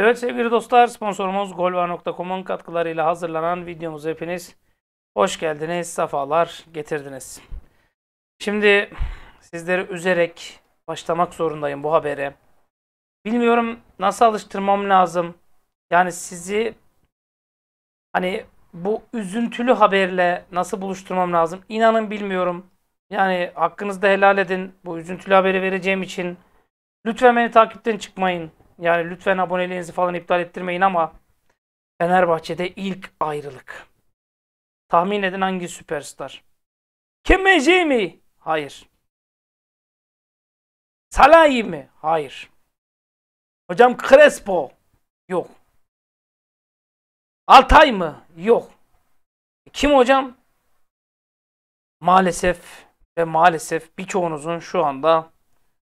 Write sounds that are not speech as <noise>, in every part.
Evet sevgili dostlar sponsorumuz golva.com'un katkılarıyla hazırlanan videomuz hepiniz hoş geldiniz, safalar getirdiniz. Şimdi sizleri üzerek başlamak zorundayım bu habere. Bilmiyorum nasıl alıştırmam lazım. Yani sizi hani bu üzüntülü haberle nasıl buluşturmam lazım? inanın bilmiyorum. Yani hakkınızda helal edin bu üzüntülü haberi vereceğim için. Lütfen beni takipten çıkmayın. Yani lütfen aboneliğinizi falan iptal ettirmeyin ama Fenerbahçe'de ilk ayrılık. Tahmin edin hangi süperstar? Kemeci mi? Hayır. Salahi mi? Hayır. Hocam Crespo? Yok. Altay mı? Yok. Kim hocam? Maalesef ve maalesef birçoğunuzun şu anda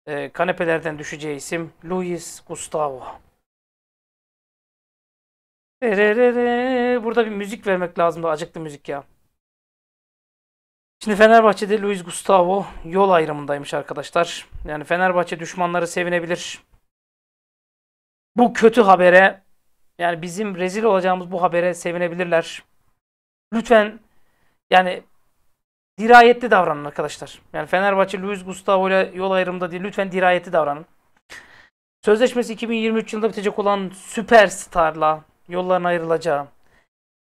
e, kanepelerden düşeceği isim Luis Gustavo. Burada bir müzik vermek lazım da acıklı müzik ya. Şimdi Fenerbahçe'de Luis Gustavo yol ayrımındaymış arkadaşlar. Yani Fenerbahçe düşmanları sevinebilir. Bu kötü habere yani bizim rezil olacağımız bu habere sevinebilirler. Lütfen yani dirayetli davranın arkadaşlar. Yani Fenerbahçe Luis Gustavo ile yol ayrımında değil. Lütfen dirayetli davranın. Sözleşmesi 2023 yılında bitecek olan süperstarla yolların ayrılacağı,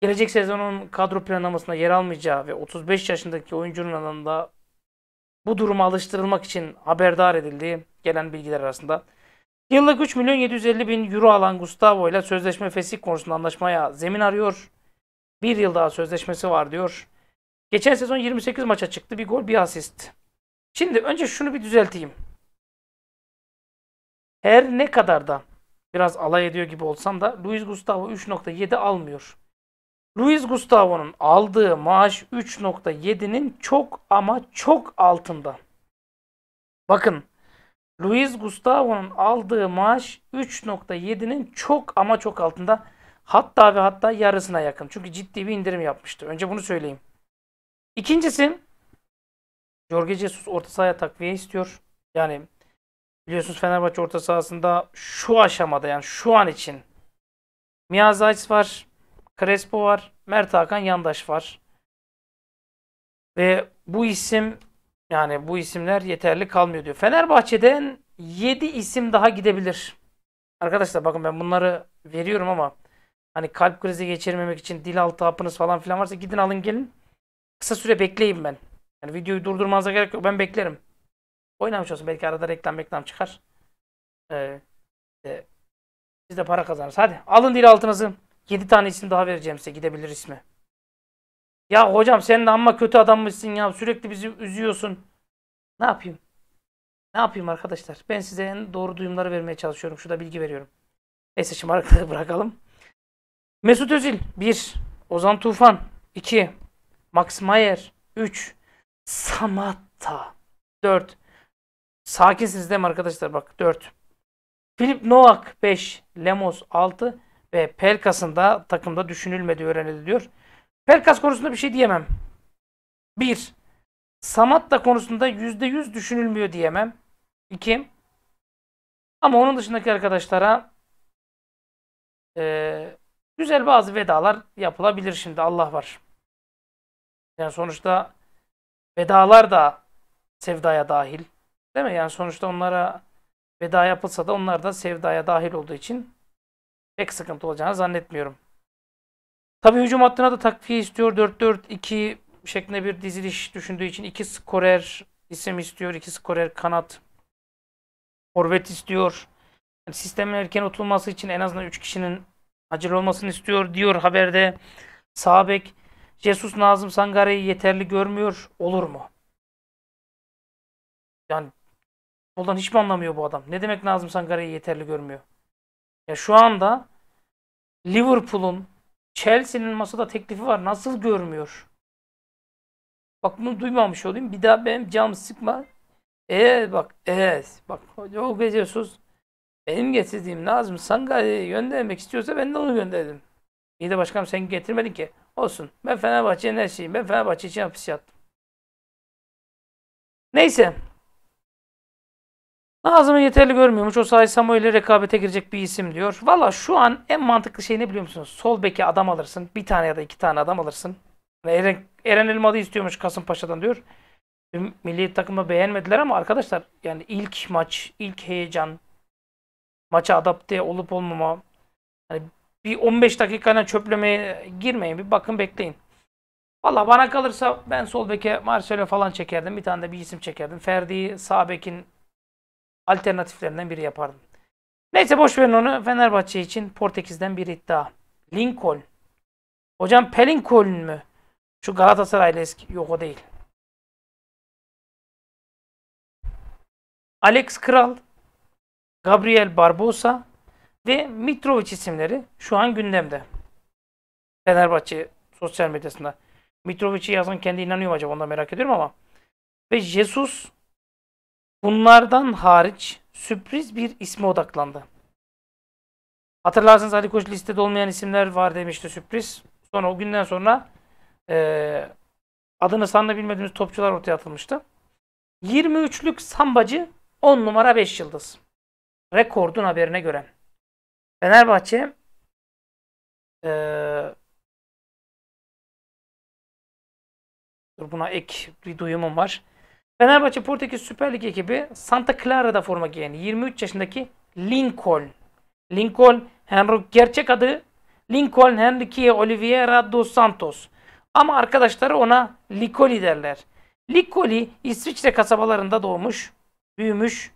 gelecek sezonun kadro planlamasında yer almayacağı ve 35 yaşındaki oyuncunun alanında bu duruma alıştırılmak için haberdar edildiği gelen bilgiler arasında. Yıllık 3 milyon 750 bin euro alan Gustavo ile sözleşme fesih konusunda anlaşmaya zemin arıyor. Bir yıl daha sözleşmesi var diyor. Geçen sezon 28 maça çıktı. Bir gol, bir asist. Şimdi önce şunu bir düzelteyim. Her ne kadar da biraz alay ediyor gibi olsam da Luis Gustavo 3.7 almıyor. Luis Gustavo'nun aldığı maaş 3.7'nin çok ama çok altında. Bakın Luis Gustavo'nun aldığı maaş 3.7'nin çok ama çok altında. Hatta ve hatta yarısına yakın. Çünkü ciddi bir indirim yapmıştı. Önce bunu söyleyeyim. İkincisi Jorge Jesus orta sahaya takviye istiyor. Yani biliyorsunuz Fenerbahçe orta sahasında şu aşamada yani şu an için Miyazayç var, Crespo var, Mert Hakan Yandaş var. Ve bu isim yani bu isimler yeterli kalmıyor diyor. Fenerbahçe'den 7 isim daha gidebilir. Arkadaşlar bakın ben bunları veriyorum ama hani kalp krizi geçirmemek için dil altı hapınız falan filan varsa gidin alın gelin. Kısa süre bekleyeyim ben. Yani videoyu durdurmanıza gerek yok. Ben beklerim. Oynamış olsun. Belki arada reklam reklam çıkar. Ee, e, siz de para kazanırız. Hadi alın dil altınızı. 7 tane isim daha vereceğim size. Gidebilir ismi. Ya hocam sen de amma kötü adammışsın ya. Sürekli bizi üzüyorsun. Ne yapayım? Ne yapayım arkadaşlar? Ben size en doğru duyumları vermeye çalışıyorum. Şurada bilgi veriyorum. Neyse şımarıklığı bırakalım. Mesut Özil 1. Ozan Tufan 2. Max Mayer 3. Samatta 4. Sakinsiniz değil mi arkadaşlar? Bak 4. Filip Novak 5. Lemos 6. Ve Pelkas'ın da takımda öğrenildi diyor. Pelkas konusunda bir şey diyemem. 1. Samatta konusunda %100 düşünülmüyor diyemem. 2. Ama onun dışındaki arkadaşlara e, güzel bazı vedalar yapılabilir şimdi Allah var. Yani sonuçta vedalar da sevdaya dahil. Değil mi? Yani sonuçta onlara veda yapılsa da onlar da sevdaya dahil olduğu için pek sıkıntı olacağını zannetmiyorum. Tabi hücum hattına da takviye istiyor. 4-4-2 şeklinde bir diziliş düşündüğü için iki skorer isim istiyor. iki skorer kanat forvet istiyor. Yani sistemin erken oturması için en azından 3 kişinin acil olmasını istiyor diyor haberde. Sağ bek Jesus Nazım Sangare'yi yeterli görmüyor. Olur mu? Yani futboldan hiç mi anlamıyor bu adam? Ne demek Nazım Sangare'yi yeterli görmüyor? Ya şu anda Liverpool'un Chelsea'nin masada teklifi var. Nasıl görmüyor? Bak bunu duymamış olayım. Bir daha benim canımı sıkma. Ee bak eee bak o gece sus. Benim getirdiğim Nazım Sangare'yi göndermek istiyorsa ben de onu gönderdim. İyi de başkanım sen getirmedin ki. Olsun. Ben Fenerbahçe'nin ne şeyim. Ben Fenerbahçe için hapis yattım. Neyse. Nazım'ı yeterli görmüyormuş. O sayı Samuel ile rekabete girecek bir isim diyor. Valla şu an en mantıklı şey ne biliyor musunuz? Sol beke adam alırsın. Bir tane ya da iki tane adam alırsın. Eren, Eren Elmadı istiyormuş Kasımpaşa'dan diyor. Milli takımı beğenmediler ama arkadaşlar yani ilk maç, ilk heyecan, maça adapte olup olmama. Yani bir 15 dakikana çöplemeye girmeyin. Bir bakın bekleyin. Valla bana kalırsa ben sol beke Marcelo falan çekerdim. Bir tane de bir isim çekerdim. Ferdi'yi sağ bekin alternatiflerinden biri yapardım. Neyse boş verin onu. Fenerbahçe için Portekiz'den bir iddia. Lincoln. Hocam Pelincoln mü? Şu Galatasaraylı eski. Yok o değil. Alex Kral. Gabriel Barbosa ve Mitrovic isimleri şu an gündemde. Fenerbahçe sosyal medyasında. Mitrovic'i yazan kendi inanıyor acaba onda merak ediyorum ama. Ve Jesus bunlardan hariç sürpriz bir isme odaklandı. Hatırlarsınız Ali Koç listede olmayan isimler var demişti sürpriz. Sonra o günden sonra e, adını sanla bilmediğimiz topçular ortaya atılmıştı. 23'lük sambacı 10 numara 5 yıldız. Rekordun haberine göre. Fenerbahçe ee, dur buna ek bir duyumum var. Fenerbahçe Portekiz Süper Lig ekibi Santa Clara'da forma giyen 23 yaşındaki Lincoln. Lincoln Henry gerçek adı Lincoln Henrique Oliveira dos Santos. Ama arkadaşları ona Likoli derler. Likoli İsviçre kasabalarında doğmuş, büyümüş,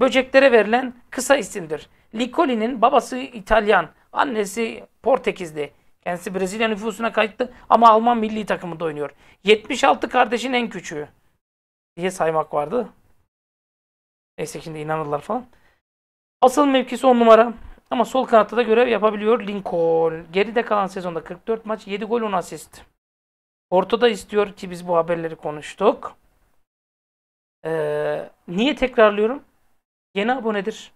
böceklere verilen kısa isimdir. Licoli'nin babası İtalyan, annesi Portekizli. Kendisi Brezilya nüfusuna kayıtlı ama Alman milli takımında oynuyor. 76 kardeşin en küçüğü diye saymak vardı. Neyse şimdi inanırlar falan. Asıl mevkisi 10 numara. Ama sol kanatta da görev yapabiliyor Lincoln. Geride kalan sezonda 44 maç, 7 gol, 10 asist. Ortada istiyor ki biz bu haberleri konuştuk. Ee, niye tekrarlıyorum? Yeni abonedir.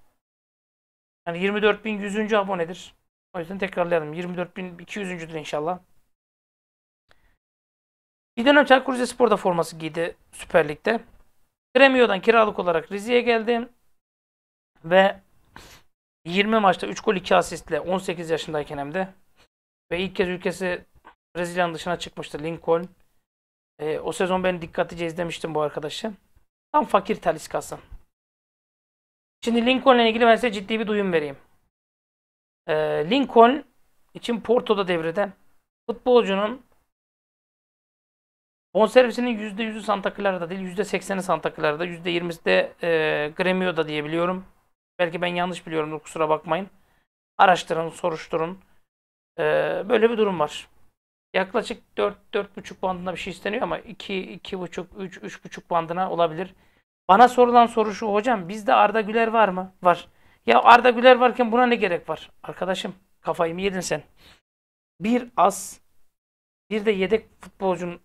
Yani 24100. abonedir. O yüzden tekrarlayalım. 24200'dür inşallah. Bir dönem Çaykur Rizespor'da forması giydi Süper Lig'de. Gremio'dan kiralık olarak Rize'ye geldi. Ve 20 maçta 3 gol 2 asistle 18 yaşındayken hem de ve ilk kez ülkesi Brezilya'nın dışına çıkmıştı Lincoln. E, o sezon ben dikkatlice izlemiştim bu arkadaşı. Tam fakir taliskası. Şimdi Lincoln'la ilgili ben size ciddi bir duyum vereyim. Ee, Lincoln için Porto'da devrede futbolcunun bonservisinin %100'ü Santa Clara'da değil, %80'i Santa Clara'da, %20'si de e, Gremio'da diye biliyorum. Belki ben yanlış biliyorum, kusura bakmayın. Araştırın, soruşturun. Ee, böyle bir durum var. Yaklaşık 4-4,5 bandına bir şey isteniyor ama 2-2,5, 3-3,5 bandına olabilir. Bana sorulan soru şu hocam bizde Arda Güler var mı? Var. Ya Arda Güler varken buna ne gerek var? Arkadaşım kafayı mı yedin sen? Bir az bir de yedek futbolcun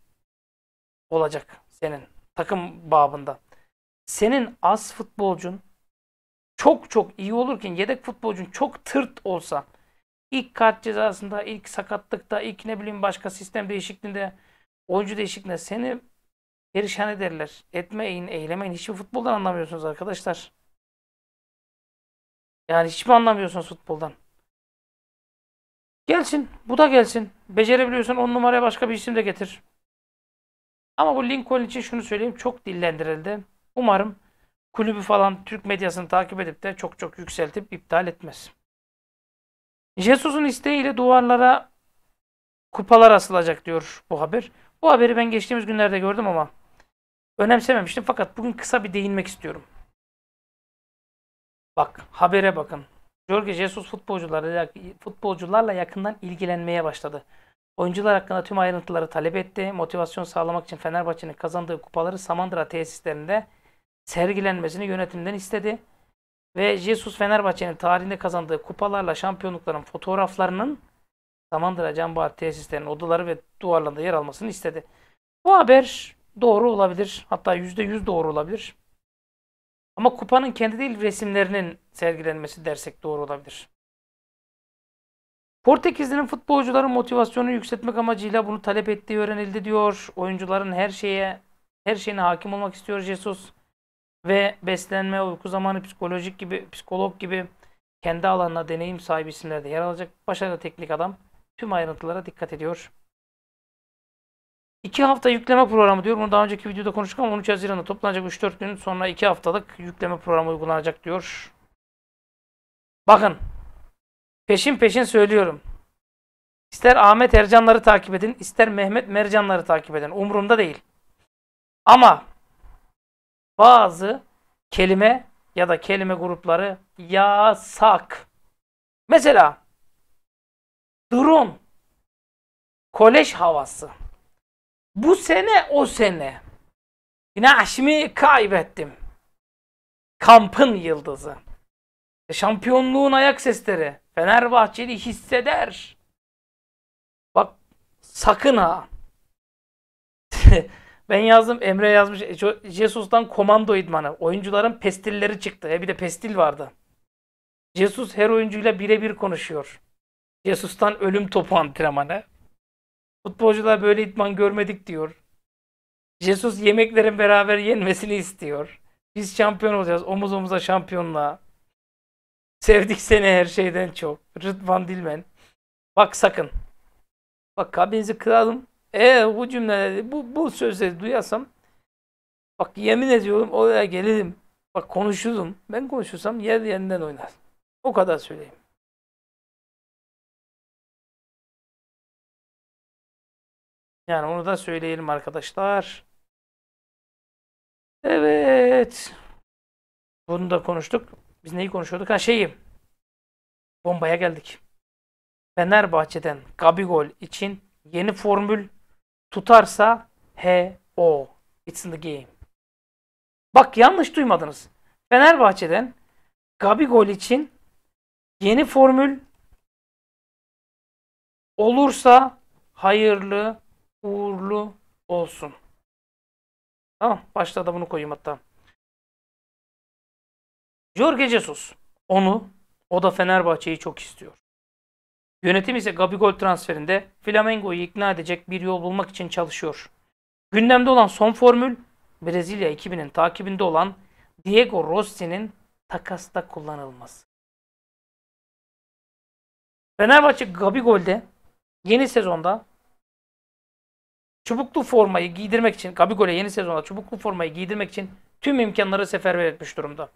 olacak senin takım babında. Senin az futbolcun çok çok iyi olurken yedek futbolcun çok tırt olsa ilk kart cezasında, ilk sakatlıkta, ilk ne bileyim başka sistem değişikliğinde, oyuncu değişikliğinde seni perişan ederler. Etmeyin, eylemeyin. Hiçbir futboldan anlamıyorsunuz arkadaşlar. Yani hiç mi anlamıyorsunuz futboldan? Gelsin. Bu da gelsin. Becerebiliyorsan on numaraya başka bir isim de getir. Ama bu Lincoln için şunu söyleyeyim. Çok dillendirildi. Umarım kulübü falan Türk medyasını takip edip de çok çok yükseltip iptal etmez. Jesus'un isteğiyle duvarlara kupalar asılacak diyor bu haber. Bu haberi ben geçtiğimiz günlerde gördüm ama önemsememiştim fakat bugün kısa bir değinmek istiyorum. Bak habere bakın. Jorge Jesus futbolcularla, futbolcularla yakından ilgilenmeye başladı. Oyuncular hakkında tüm ayrıntıları talep etti. Motivasyon sağlamak için Fenerbahçe'nin kazandığı kupaları Samandıra tesislerinde sergilenmesini yönetimden istedi. Ve Jesus Fenerbahçe'nin tarihinde kazandığı kupalarla şampiyonlukların fotoğraflarının Samandıra Canbahar tesislerinin odaları ve duvarlarında yer almasını istedi. Bu haber doğru olabilir. Hatta %100 doğru olabilir. Ama kupanın kendi değil resimlerinin sergilenmesi dersek doğru olabilir. Portekizli'nin futbolcuların motivasyonu yükseltmek amacıyla bunu talep ettiği öğrenildi diyor. Oyuncuların her şeye her şeyine hakim olmak istiyor Jesus ve beslenme, uyku zamanı, psikolojik gibi, psikolog gibi kendi alanına deneyim sahibi isimlerde yer alacak başarılı teknik adam tüm ayrıntılara dikkat ediyor. 2 hafta yükleme programı diyor. Bunu daha önceki videoda konuştuk ama 13 Haziran'da toplanacak 3-4 gün sonra 2 haftalık yükleme programı uygulanacak diyor. Bakın. Peşin peşin söylüyorum. İster Ahmet Ercanları takip edin, ister Mehmet Mercanları takip edin. Umurumda değil. Ama bazı kelime ya da kelime grupları yasak. Mesela drone, kolej havası. Bu sene o sene. Yine aşmi kaybettim. Kampın yıldızı. E, şampiyonluğun ayak sesleri. Fenerbahçeli hisseder. Bak sakın ha. <laughs> ben yazdım Emre yazmış. E, Jesus'tan komando idmanı. Oyuncuların pestilleri çıktı. E, bir de pestil vardı. Jesus her oyuncuyla birebir konuşuyor. Jesus'tan ölüm topu antrenmanı. Futbolcular böyle itman görmedik diyor. Jesus yemeklerin beraber yenmesini istiyor. Biz şampiyon olacağız omuz omuza şampiyonla. Sevdik seni her şeyden çok. Rıdvan Dilmen. Bak sakın. Bak kalbinizi kıralım. Eğer bu cümleleri, bu, bu sözleri duyasam bak yemin ediyorum oraya gelirim. Bak konuşurum. Ben konuşursam yer yerinden oynar. O kadar söyleyeyim. Yani onu da söyleyelim arkadaşlar. Evet. Bunu da konuştuk. Biz neyi konuşuyorduk? Ha şeyi. Bombaya geldik. Fenerbahçe'den Gabigol için yeni formül tutarsa H.O. It's in the game. Bak yanlış duymadınız. Fenerbahçe'den Gabigol için yeni formül olursa hayırlı uğurlu olsun. Tamam. Başta da bunu koyayım hatta. Jorge Jesus. Onu, o da Fenerbahçe'yi çok istiyor. Yönetim ise Gabigol transferinde Flamengo'yu ikna edecek bir yol bulmak için çalışıyor. Gündemde olan son formül Brezilya ekibinin takibinde olan Diego Rossi'nin takasta kullanılması. Fenerbahçe Gabigol'de yeni sezonda çubuklu formayı giydirmek için Gabigol'e yeni sezonda çubuklu formayı giydirmek için tüm imkanları seferber etmiş durumda.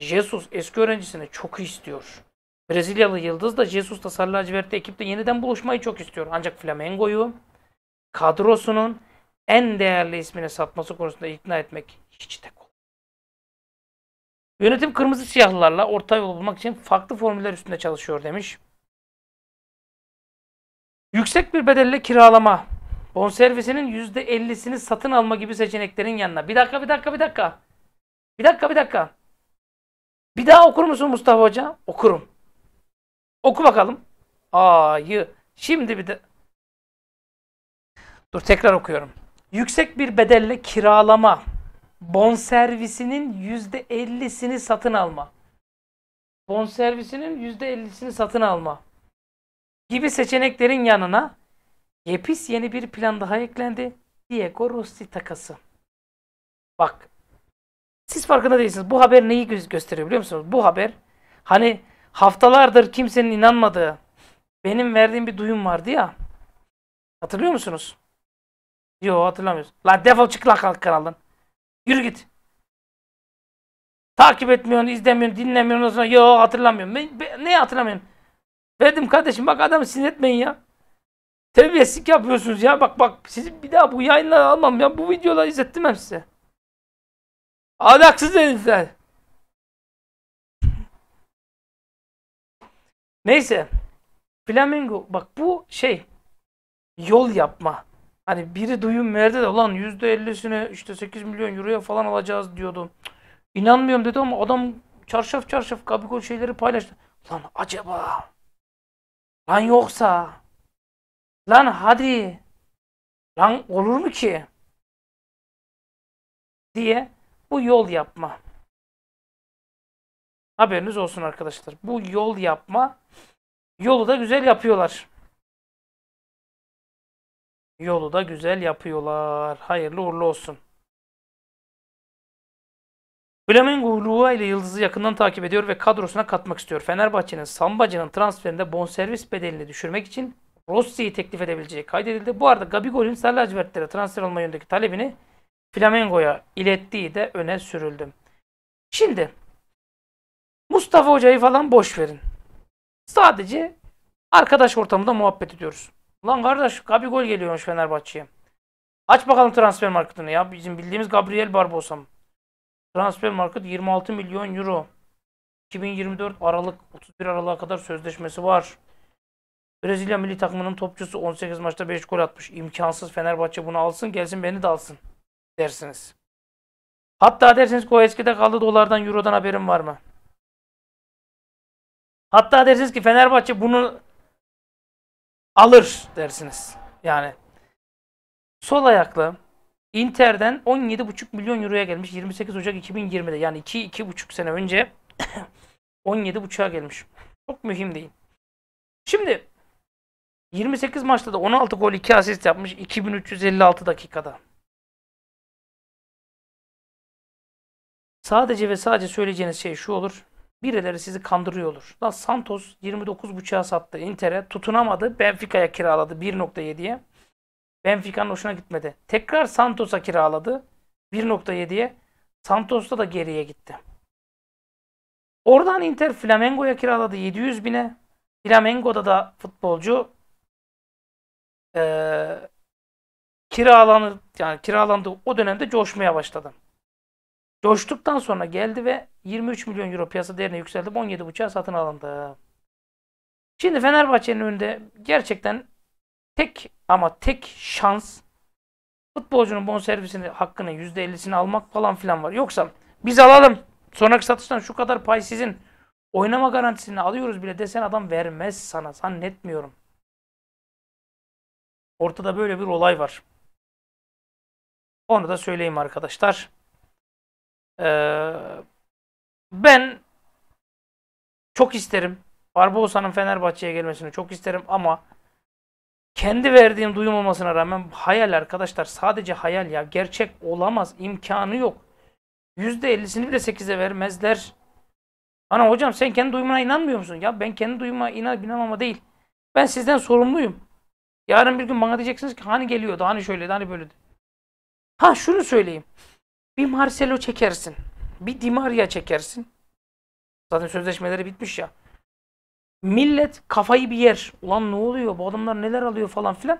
Jesus eski öğrencisini çok istiyor. Brezilyalı Yıldız da Jesus da Sarı Lacivert'te ekipte yeniden buluşmayı çok istiyor. Ancak Flamengo'yu kadrosunun en değerli ismini satması konusunda ikna etmek hiç de kolay. Yönetim kırmızı siyahlılarla orta yol bulmak için farklı formüller üstünde çalışıyor demiş. Yüksek bir bedelle kiralama Bonservisinin yüzde %50'sini satın alma gibi seçeneklerin yanına. Bir dakika, bir dakika, bir dakika. Bir dakika, bir dakika. Bir daha okur musun Mustafa Hoca? Okurum. Oku bakalım. A'yı. Şimdi bir de... Dur tekrar okuyorum. Yüksek bir bedelle kiralama. Bonservisinin yüzde %50'sini satın alma. Bonservisinin yüzde %50'sini satın alma. Gibi seçeneklerin yanına Yepis yeni bir plan daha eklendi. Diego Rossi takası. Bak. Siz farkında değilsiniz. Bu haber neyi gö gösteriyor biliyor musunuz? Bu haber hani haftalardır kimsenin inanmadığı benim verdiğim bir duyum vardı ya. Hatırlıyor musunuz? Yo hatırlamıyoruz. Lan defol çık lan kanaldan. Yürü git. Takip etmiyorsun, izlemiyorsun, dinlemiyorsun. Yo hatırlamıyorum. Ben, ben, neyi hatırlamıyorum? Verdim kardeşim bak adamı sinir etmeyin ya. Terbiyesizlik yapıyorsunuz ya. Bak bak sizi bir daha bu yayınları almam ya. Bu videoları izlettim ben size. Ahlaksız herifler. Neyse. Flamingo bak bu şey yol yapma. Hani biri duyum verdi de ulan %50'sini işte 8 milyon euroya falan alacağız diyordu. İnanmıyorum dedi ama adam çarşaf çarşaf kabikol şeyleri paylaştı. Lan acaba? Lan yoksa? Lan hadi. Lan olur mu ki? Diye bu yol yapma. Haberiniz olsun arkadaşlar. Bu yol yapma. Yolu da güzel yapıyorlar. Yolu da güzel yapıyorlar. Hayırlı uğurlu olsun. Flamengo Lua ile Yıldız'ı yakından takip ediyor ve kadrosuna katmak istiyor. Fenerbahçe'nin Sambacı'nın transferinde bonservis bedelini düşürmek için Rossi'yi teklif edebileceği kaydedildi. Bu arada Gabigol'ün Sarlacivertlere transfer olma yönündeki talebini Flamengo'ya ilettiği de öne sürüldü. Şimdi Mustafa Hoca'yı falan boş verin. Sadece arkadaş ortamında muhabbet ediyoruz. Lan kardeş Gabigol geliyormuş Fenerbahçe'ye. Aç bakalım transfer marketini ya. Bizim bildiğimiz Gabriel Barbosa mı? Transfer market 26 milyon euro. 2024 Aralık 31 Aralık'a kadar sözleşmesi var. Brezilya milli takımının topçusu 18 maçta 5 gol atmış. İmkansız Fenerbahçe bunu alsın gelsin beni de alsın dersiniz. Hatta dersiniz ki o eskide kaldı dolardan eurodan haberim var mı? Hatta dersiniz ki Fenerbahçe bunu alır dersiniz. Yani sol ayaklı Inter'den 17,5 milyon euroya gelmiş 28 Ocak 2020'de yani 2 iki, 2,5 sene önce 17,5'a <coughs> gelmiş. Çok mühim değil. Şimdi 28 maçta da 16 gol 2 asist yapmış 2356 dakikada. Sadece ve sadece söyleyeceğiniz şey şu olur. Birileri sizi kandırıyor olur. Lan Santos 29.5'a sattı Inter'e. Tutunamadı. Benfica'ya kiraladı 1.7'ye. Benfica'nın hoşuna gitmedi. Tekrar Santos'a kiraladı. 1.7'ye. Santos'ta da geriye gitti. Oradan Inter Flamengo'ya kiraladı 700 bine. Flamengo'da da futbolcu e, ee, kiralanır yani kiralandı. o dönemde coşmaya başladım. Coştuktan sonra geldi ve 23 milyon euro piyasa değerine yükseldi. 17 17.5'a satın alındı. Şimdi Fenerbahçe'nin önünde gerçekten tek ama tek şans futbolcunun bonservisini hakkını %50'sini almak falan filan var. Yoksa biz alalım. Sonraki satıştan şu kadar pay sizin. Oynama garantisini alıyoruz bile desen adam vermez sana. Zannetmiyorum. Ortada böyle bir olay var. Onu da söyleyeyim arkadaşlar. Ee, ben çok isterim. Barbosa'nın Fenerbahçe'ye gelmesini çok isterim ama kendi verdiğim duyum olmasına rağmen hayal arkadaşlar sadece hayal ya. Gerçek olamaz. imkanı yok. %50'sini bile 8'e vermezler. Ana hocam sen kendi duyumuna inanmıyor musun? Ya ben kendi duyuma inan inanmama değil. Ben sizden sorumluyum. Yarın bir gün bana diyeceksiniz ki hani geliyordu, hani şöyleydi, hani böyleydi. Ha şunu söyleyeyim. Bir Marcelo çekersin. Bir Di Maria çekersin. Zaten sözleşmeleri bitmiş ya. Millet kafayı bir yer. Ulan ne oluyor? Bu adamlar neler alıyor falan filan.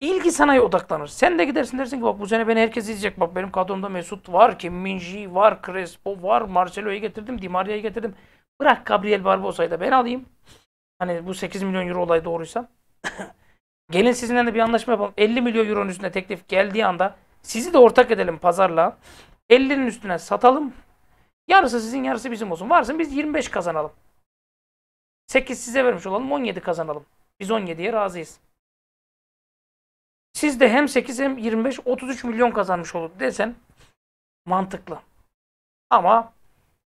İlgi sanayi odaklanır. Sen de gidersin dersin ki bak bu sene beni herkes izleyecek. Bak benim kadromda Mesut var, Kim Minji var, Crespo var, Marcelo'yu getirdim, Di Maria'yı getirdim. Bırak Gabriel Barbosa'yı da ben alayım. Hani bu 8 milyon euro olay doğruysa. <laughs> Gelin sizinle de bir anlaşma yapalım. 50 milyon euronun üstüne teklif geldiği anda sizi de ortak edelim pazarla. 50'nin üstüne satalım. Yarısı sizin yarısı bizim olsun. Varsın biz 25 kazanalım. 8 size vermiş olalım 17 kazanalım. Biz 17'ye razıyız. Siz de hem 8 hem 25 33 milyon kazanmış olur desen mantıklı. Ama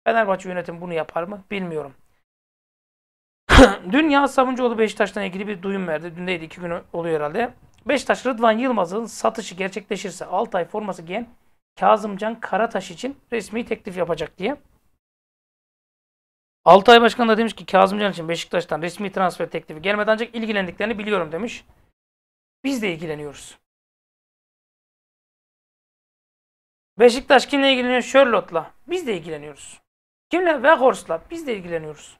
Fenerbahçe yönetim bunu yapar mı bilmiyorum. <coughs> Dün Yağız Sabuncuoğlu Beşiktaş'tan ilgili bir duyum verdi. Dün değil iki gün oluyor herhalde. Beşiktaş Rıdvan Yılmaz'ın satışı gerçekleşirse ay forması giyen Kazımcan Karataş için resmi teklif yapacak diye. ay Başkan da demiş ki Kazımcan için Beşiktaş'tan resmi transfer teklifi gelmedi ancak ilgilendiklerini biliyorum demiş. Biz de ilgileniyoruz. Beşiktaş kimle ilgileniyor? Charlotte'la. Biz de ilgileniyoruz. Kimle? Weghorst'la. Biz de ilgileniyoruz.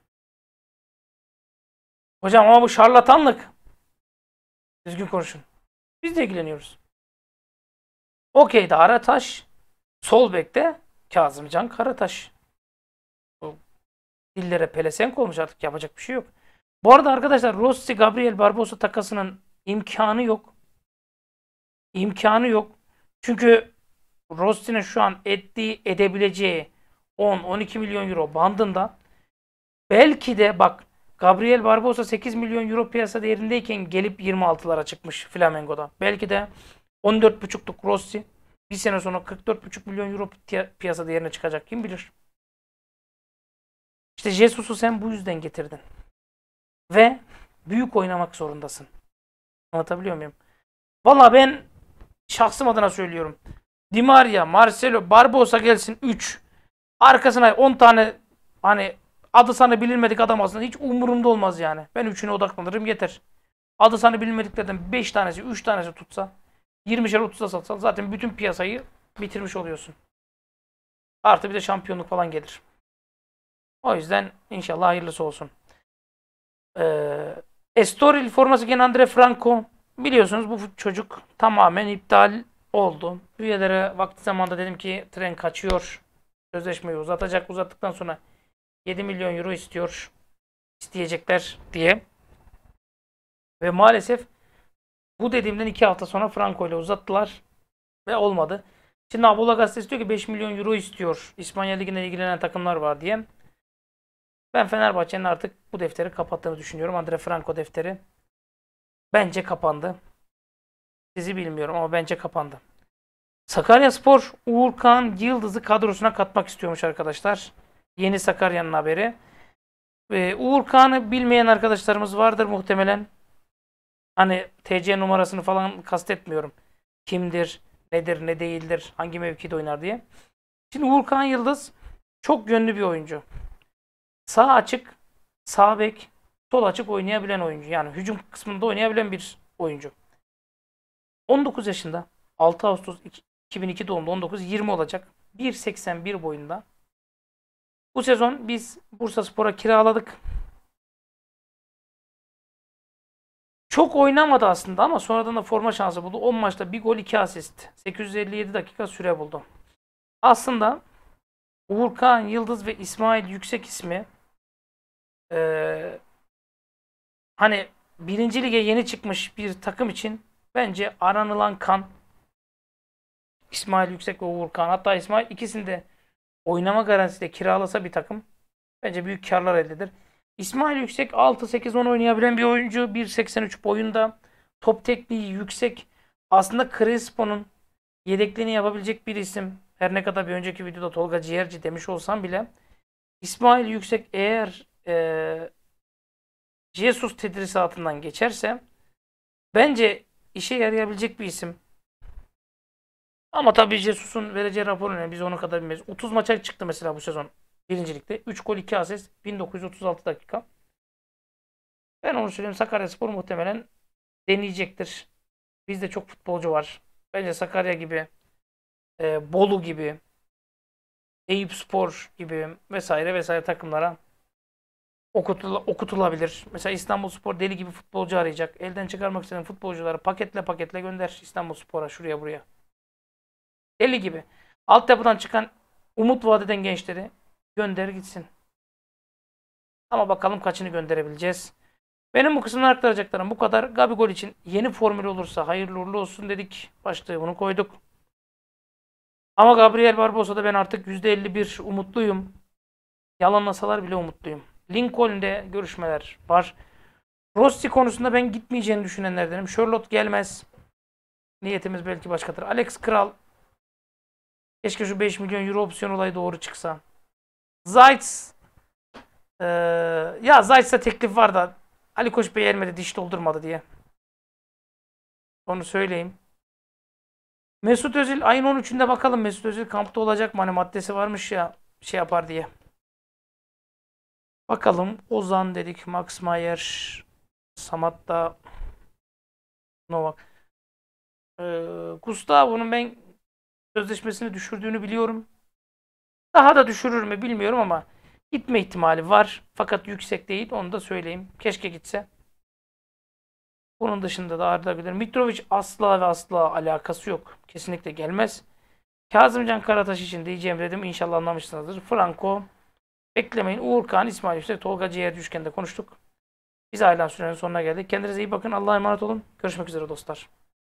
Hocam ama bu şarlatanlık. Düzgün konuşun. Biz de ilgileniyoruz. Okey'de Arataş. Sol bekte Kazımcan Karataş. Bu dillere pelesenk olmuş artık yapacak bir şey yok. Bu arada arkadaşlar Rossi Gabriel Barbosa takasının imkanı yok. İmkanı yok. Çünkü Rossi'nin şu an ettiği edebileceği 10-12 milyon euro bandında belki de bak Gabriel Barbosa 8 milyon euro piyasa değerindeyken gelip 26'lara çıkmış Flamengo'da. Belki de 14.5'luk Rossi bir sene sonra 44.5 milyon euro piyasa değerine çıkacak kim bilir. İşte Jesus'u sen bu yüzden getirdin. Ve büyük oynamak zorundasın. Anlatabiliyor muyum? Valla ben şahsım adına söylüyorum. Di Maria, Marcelo, Barbosa gelsin 3. Arkasına 10 tane hani Adı sana bilinmedik adam aslında hiç umurumda olmaz yani. Ben üçüne odaklanırım yeter. Adı sana bilinmediklerden beş tanesi, üç tanesi tutsa, 20'şer 30'a satsan zaten bütün piyasayı bitirmiş oluyorsun. Artı bir de şampiyonluk falan gelir. O yüzden inşallah hayırlısı olsun. Ee, Estoril forması giyen Andre Franco biliyorsunuz bu çocuk tamamen iptal oldu. Üyelere vakti zamanda dedim ki tren kaçıyor. Sözleşmeyi uzatacak. Uzattıktan sonra 7 milyon euro istiyor. isteyecekler diye. Ve maalesef bu dediğimden 2 hafta sonra Franco ile uzattılar ve olmadı. Şimdi Abola gazetesi diyor ki 5 milyon euro istiyor. İspanya Ligi'ne ilgilenen takımlar var diye. Ben Fenerbahçe'nin artık bu defteri kapattığını düşünüyorum. Andre Franco defteri bence kapandı. Sizi bilmiyorum ama bence kapandı. Sakarya Spor Uğurkan Yıldız'ı kadrosuna katmak istiyormuş arkadaşlar. Yeni Sakarya'nın haberi. Ee, Uğur Kağan'ı bilmeyen arkadaşlarımız vardır muhtemelen. Hani TC numarasını falan kastetmiyorum. Kimdir, nedir, ne değildir, hangi mevkide oynar diye. Şimdi Uğur Kağan Yıldız çok gönlü bir oyuncu. Sağ açık, sağ bek, sol açık oynayabilen oyuncu. Yani hücum kısmında oynayabilen bir oyuncu. 19 yaşında 6 Ağustos 2002 doğumlu 19-20 olacak. 1.81 boyunda bu sezon biz Bursa Spor'a kiraladık. Çok oynamadı aslında ama sonradan da forma şansı buldu. 10 maçta bir gol 2 asist. 857 dakika süre buldu. Aslında Uğur Kağan, Yıldız ve İsmail Yüksek ismi ee, hani birinci lige yeni çıkmış bir takım için bence aranılan kan İsmail Yüksek ve Uğur Kağan. Hatta İsmail ikisini de oynama garantisiyle kiralasa bir takım bence büyük karlar elde İsmail Yüksek 6-8-10 oynayabilen bir oyuncu. 1.83 boyunda. Top tekniği yüksek. Aslında Crespo'nun yedekliğini yapabilecek bir isim. Her ne kadar bir önceki videoda Tolga Ciğerci demiş olsam bile İsmail Yüksek eğer e, Jesus altından geçerse bence işe yarayabilecek bir isim. Ama tabii Jesus'un vereceği rapor önemli. Biz onu kadar bilmeyiz. 30 maça çıktı mesela bu sezon. Birincilikte. 3 gol 2 asist. 1936 dakika. Ben onu söyleyeyim. Sakaryaspor muhtemelen deneyecektir. Bizde çok futbolcu var. Bence Sakarya gibi, e, Bolu gibi, Eyüp Spor gibi vesaire vesaire takımlara okutul okutulabilir. Mesela İstanbul Spor deli gibi futbolcu arayacak. Elden çıkarmak istenen futbolcuları paketle paketle gönder İstanbul Spor'a şuraya buraya. Deli gibi. Altyapıdan çıkan umut vadeden gençleri gönder gitsin. Ama bakalım kaçını gönderebileceğiz. Benim bu kısımdan aktaracaklarım bu kadar. Gabi gol için yeni formül olursa hayırlı uğurlu olsun dedik. Başlığı bunu koyduk. Ama Gabriel Barbosa'da ben artık %51 umutluyum. Yalanlasalar bile umutluyum. Lincoln'de görüşmeler var. Rossi konusunda ben gitmeyeceğini düşünenlerdenim. Charlotte gelmez. Niyetimiz belki başkadır. Alex Kral Keşke şu 5 milyon euro opsiyon olayı doğru çıksa. Zayt's ee, ya Zayt'sa teklif var da Ali Koç Bey beğenmedi diş doldurmadı diye. Onu söyleyeyim. Mesut Özil ayın 13'ünde bakalım Mesut Özil kampta olacak mı? Hani maddesi varmış ya şey yapar diye. Bakalım Ozan dedik, Max Mayer, Samat da Novak. Ee, Gustavo'nun ben sözleşmesini düşürdüğünü biliyorum. Daha da düşürür mü bilmiyorum ama gitme ihtimali var. Fakat yüksek değil onu da söyleyeyim. Keşke gitse. Bunun dışında da ayrılabilir. Mitrovic asla ve asla alakası yok. Kesinlikle gelmez. Kazımcan Karataş için diyeceğim dedim. İnşallah anlamışsınızdır. Franco beklemeyin. Uğurkan, İsmail Yüksek, Tolga Ciğer Düşken'de konuştuk. Biz aylan sürenin sonuna geldik. Kendinize iyi bakın. Allah'a emanet olun. Görüşmek üzere dostlar.